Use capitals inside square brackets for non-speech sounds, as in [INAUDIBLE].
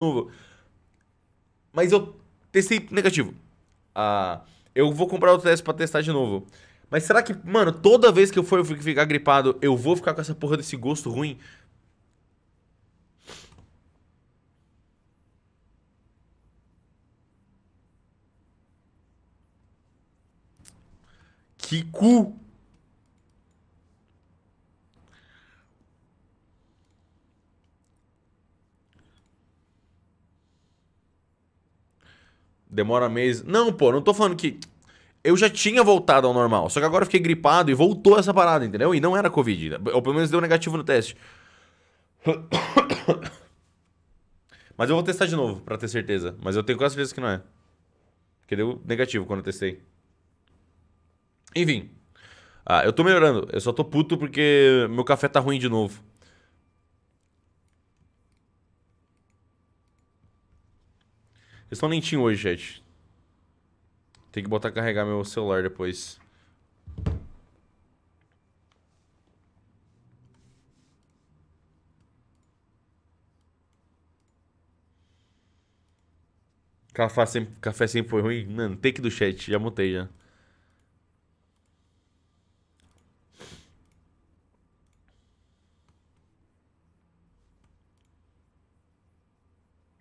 novo. Mas eu testei negativo. Ah, eu vou comprar outro teste pra testar de novo. Mas será que, mano, toda vez que eu for ficar gripado, eu vou ficar com essa porra desse gosto ruim? Que cu! demora mês. Não, pô, não tô falando que. Eu já tinha voltado ao normal, só que agora eu fiquei gripado e voltou essa parada, entendeu? E não era Covid, ou pelo menos deu negativo no teste. [COUGHS] Mas eu vou testar de novo para ter certeza. Mas eu tenho quase certeza que não é. Porque deu negativo quando eu testei. Enfim. Ah, eu tô melhorando. Eu só tô puto porque meu café tá ruim de novo. Eles estão lentinho hoje, chat. Tem que botar carregar meu celular depois. Café sempre, café sempre foi ruim? Mano, take do chat, já montei já.